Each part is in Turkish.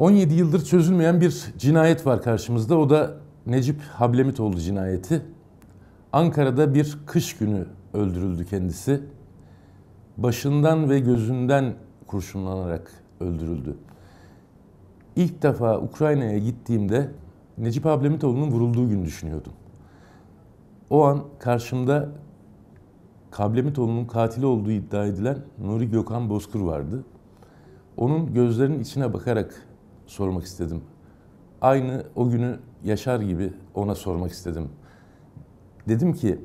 17 yıldır çözülmeyen bir cinayet var karşımızda. O da Necip Hablemitoğlu cinayeti. Ankara'da bir kış günü öldürüldü kendisi. Başından ve gözünden kurşunlanarak öldürüldü. İlk defa Ukrayna'ya gittiğimde Necip Hablemitoğlu'nun vurulduğu gün düşünüyordum. O an karşımda Kablemitoğlu'nun katili olduğu iddia edilen Nuri Gökhan Bozkır vardı. Onun gözlerinin içine bakarak sormak istedim. Aynı o günü yaşar gibi ona sormak istedim. Dedim ki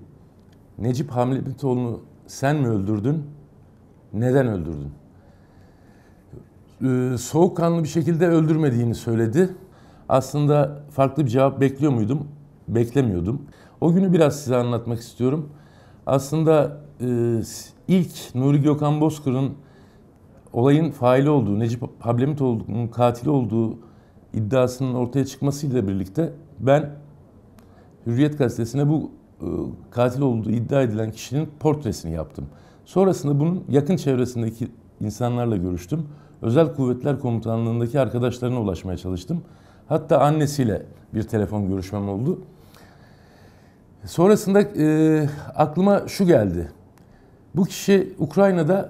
Necip Hamiletoğlu'nu sen mi öldürdün? Neden öldürdün? Ee, soğukkanlı bir şekilde öldürmediğini söyledi. Aslında farklı bir cevap bekliyor muydum? Beklemiyordum. O günü biraz size anlatmak istiyorum. Aslında e, ilk Nuri Gökhan Bozkır'ın olayın faili olduğu, Necip Hablemitoğlu'nun katili olduğu iddiasının ortaya çıkmasıyla birlikte ben Hürriyet Gazetesi'ne bu e, katil olduğu iddia edilen kişinin portresini yaptım. Sonrasında bunun yakın çevresindeki insanlarla görüştüm. Özel Kuvvetler Komutanlığı'ndaki arkadaşlarına ulaşmaya çalıştım. Hatta annesiyle bir telefon görüşmem oldu. Sonrasında e, aklıma şu geldi. Bu kişi Ukrayna'da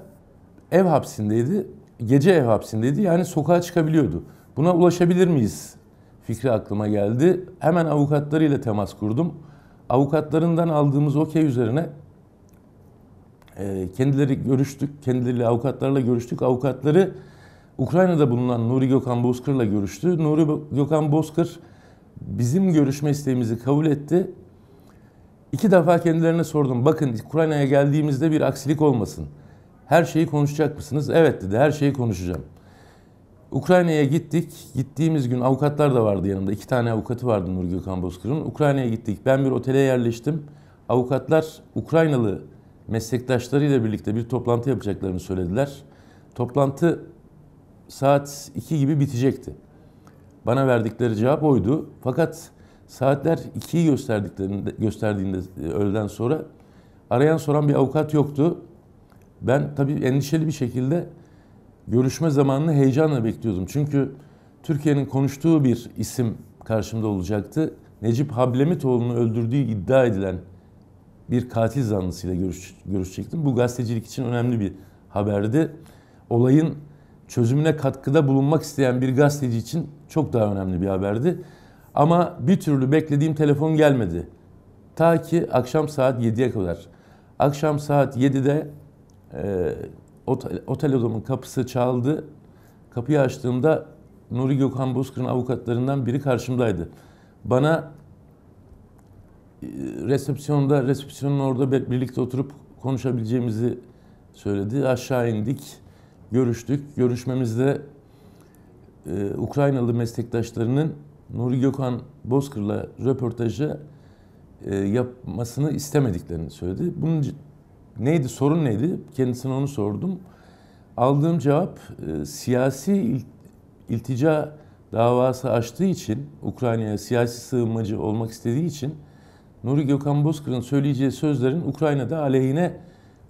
ev hapsindeydi. Gece ev hapsindeydi. Yani sokağa çıkabiliyordu. Buna ulaşabilir miyiz? Fikri aklıma geldi. Hemen avukatlarıyla temas kurdum. Avukatlarından aldığımız okey üzerine e, kendileri görüştük. Kendileriyle avukatlarla görüştük. Avukatları Ukrayna'da bulunan Nuri Gökhan Bozkır'la görüştü. Nuri Gökhan Bozkır bizim görüşme isteğimizi kabul etti. İki defa kendilerine sordum. Bakın Ukrayna'ya geldiğimizde bir aksilik olmasın. Her şeyi konuşacak mısınız? Evet dedi. Her şeyi konuşacağım. Ukrayna'ya gittik. Gittiğimiz gün avukatlar da vardı yanımda. İki tane avukatı vardı Nurgül Kambozkır'ın. Ukrayna'ya gittik. Ben bir otele yerleştim. Avukatlar Ukraynalı meslektaşlarıyla birlikte bir toplantı yapacaklarını söylediler. Toplantı saat 2 gibi bitecekti. Bana verdikleri cevap oydu. Fakat saatler 2'yi gösterdiklerinde, gösterdiğinde e, öğleden sonra arayan soran bir avukat yoktu. Ben tabii endişeli bir şekilde görüşme zamanını heyecanla bekliyordum. Çünkü Türkiye'nin konuştuğu bir isim karşımda olacaktı. Necip Hablemitoğlu'nu öldürdüğü iddia edilen bir katil zanlısıyla görüş, görüşecektim. Bu gazetecilik için önemli bir haberdi. Olayın çözümüne katkıda bulunmak isteyen bir gazeteci için çok daha önemli bir haberdi. Ama bir türlü beklediğim telefon gelmedi. Ta ki akşam saat 7'ye kadar. Akşam saat 7'de e, otel, otel odamın kapısı çaldı. Kapıyı açtığımda Nuri Gökhan Bozkır'ın avukatlarından biri karşımdaydı. Bana e, resepsiyonda, resepsiyonun orada birlikte oturup konuşabileceğimizi söyledi. Aşağı indik, görüştük. Görüşmemizde e, Ukraynalı meslektaşlarının Nuri Gökhan Bozkır'la röportajı e, yapmasını istemediklerini söyledi. Bunun neydi sorun neydi? Kendisine onu sordum. Aldığım cevap e, siyasi il, iltica davası açtığı için Ukrayna'ya siyasi sığınmacı olmak istediği için Nuri Gökhan Bozkır'ın söyleyeceği sözlerin Ukrayna'da aleyhine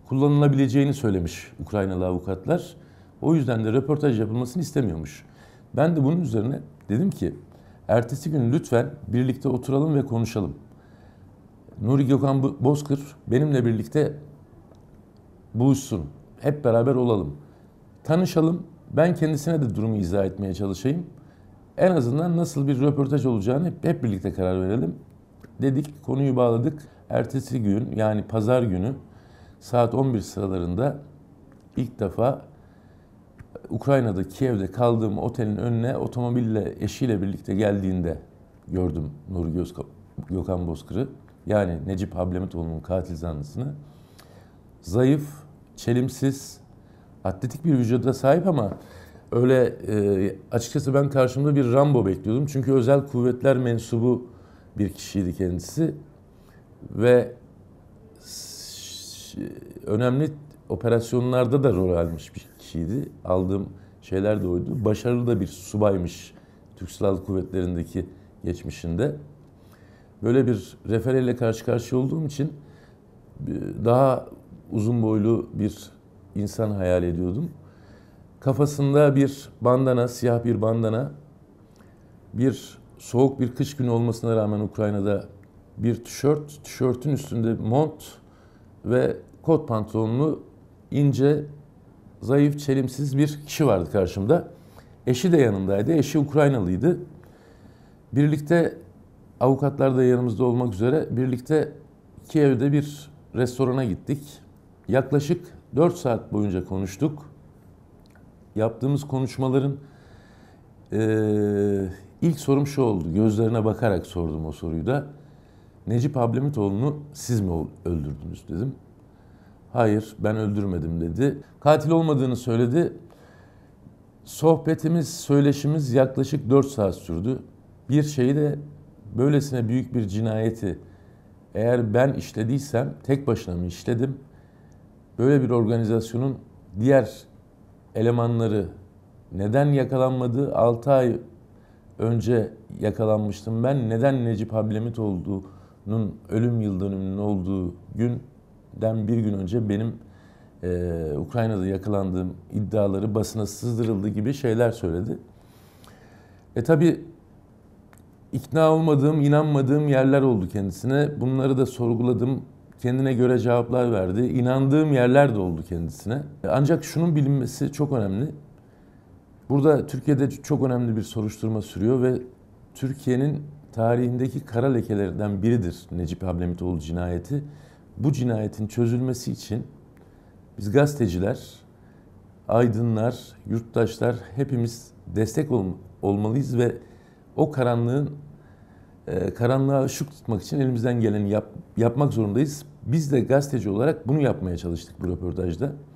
kullanılabileceğini söylemiş Ukraynalı avukatlar. O yüzden de röportaj yapılmasını istemiyormuş. Ben de bunun üzerine dedim ki ertesi gün lütfen birlikte oturalım ve konuşalım. Nuri Gökhan Bozkır benimle birlikte buluşsun. Hep beraber olalım. Tanışalım. Ben kendisine de durumu izah etmeye çalışayım. En azından nasıl bir röportaj olacağını hep, hep birlikte karar verelim. Dedik, konuyu bağladık. Ertesi gün yani pazar günü saat 11 sıralarında ilk defa Ukrayna'da Kiev'de kaldığım otelin önüne otomobille eşiyle birlikte geldiğinde gördüm Nuri Gözka, Gökhan Bozkır'ı. Yani Necip Hablemitoğlu'nun katil zanlısını. Zayıf, çelimsiz, atletik bir vücuda sahip ama öyle e, açıkçası ben karşımda bir Rambo bekliyordum. Çünkü özel kuvvetler mensubu bir kişiydi kendisi ve önemli operasyonlarda da rol almış bir kişiydi. Aldığım şeyler de oydu. Başarılı da bir subaymış Türk Silahlı Kuvvetleri'ndeki geçmişinde. Böyle bir refereyle karşı karşıya olduğum için e, daha uzun boylu bir insan hayal ediyordum. Kafasında bir bandana, siyah bir bandana, bir soğuk bir kış günü olmasına rağmen Ukrayna'da bir tişört, tişörtün üstünde mont ve kot pantolonlu ince, zayıf, çelimsiz bir kişi vardı karşımda. Eşi de yanındaydı. Eşi Ukraynalıydı. Birlikte avukatlar da yanımızda olmak üzere birlikte Kiev'de bir restorana gittik. Yaklaşık 4 saat boyunca konuştuk. Yaptığımız konuşmaların e, ilk sorum şu oldu. Gözlerine bakarak sordum o soruyu da. Necip Ablemitoğlu'nu siz mi öldürdünüz dedim. Hayır ben öldürmedim dedi. Katil olmadığını söyledi. Sohbetimiz, söyleşimiz yaklaşık 4 saat sürdü. Bir şeyi de böylesine büyük bir cinayeti eğer ben işlediysem tek başına mı işledim? böyle bir organizasyonun diğer elemanları neden yakalanmadı? 6 ay önce yakalanmıştım ben. Neden Necip Hablemit olduğunun ölüm yıldönümünün olduğu günden bir gün önce benim e, Ukrayna'da yakalandığım iddiaları basına sızdırıldı gibi şeyler söyledi. E tabi ikna olmadığım, inanmadığım yerler oldu kendisine. Bunları da sorguladım kendine göre cevaplar verdi. İnandığım yerler de oldu kendisine. Ancak şunun bilinmesi çok önemli. Burada Türkiye'de çok önemli bir soruşturma sürüyor ve Türkiye'nin tarihindeki kara lekelerden biridir Necip Hablemitoğlu cinayeti. Bu cinayetin çözülmesi için biz gazeteciler, aydınlar, yurttaşlar hepimiz destek olmalıyız ve o karanlığın e, karanlığa ışık tutmak için elimizden geleni yap, yapmak zorundayız. Biz de gazeteci olarak bunu yapmaya çalıştık bu röportajda.